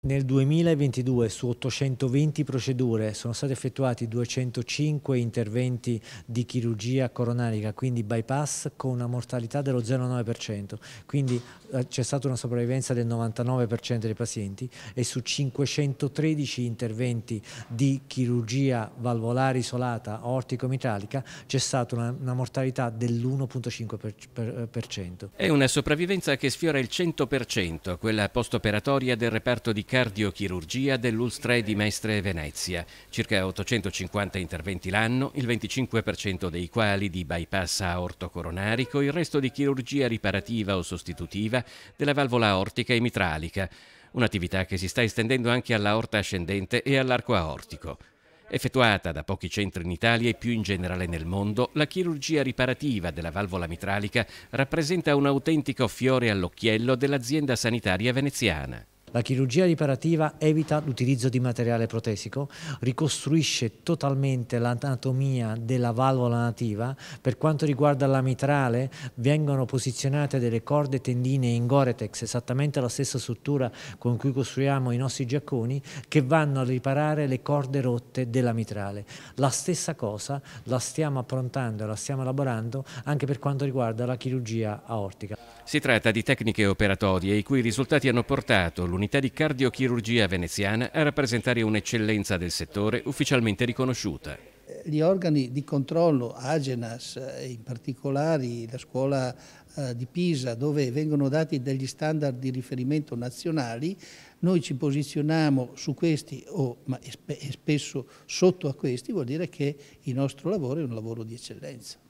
Nel 2022 su 820 procedure sono stati effettuati 205 interventi di chirurgia coronarica, quindi bypass con una mortalità dello 0,9%, quindi eh, c'è stata una sopravvivenza del 99% dei pazienti e su 513 interventi di chirurgia valvolare isolata ortico orticomitralica c'è stata una, una mortalità dell'1,5%. Eh, È una sopravvivenza che sfiora il 100%, quella post-operatoria del reparto di cardiochirurgia dell'Ulstre di Mestre Venezia, circa 850 interventi l'anno, il 25% dei quali di bypass aorto coronarico, il resto di chirurgia riparativa o sostitutiva della valvola aortica e mitralica, un'attività che si sta estendendo anche all'aorta ascendente e all'arco aortico. Effettuata da pochi centri in Italia e più in generale nel mondo, la chirurgia riparativa della valvola mitralica rappresenta un autentico fiore all'occhiello dell'azienda sanitaria veneziana. La chirurgia riparativa evita l'utilizzo di materiale protesico, ricostruisce totalmente l'anatomia della valvola nativa. Per quanto riguarda la mitrale, vengono posizionate delle corde tendine in Goretex, esattamente la stessa struttura con cui costruiamo i nostri giacconi, che vanno a riparare le corde rotte della mitrale. La stessa cosa la stiamo approntando e la stiamo elaborando anche per quanto riguarda la chirurgia aortica. Si tratta di tecniche operatorie i cui risultati hanno portato l'unità di cardiochirurgia veneziana a rappresentare un'eccellenza del settore ufficialmente riconosciuta. Eh, gli organi di controllo, Agenas, eh, in particolare la scuola eh, di Pisa, dove vengono dati degli standard di riferimento nazionali, noi ci posizioniamo su questi o ma, e spesso sotto a questi, vuol dire che il nostro lavoro è un lavoro di eccellenza.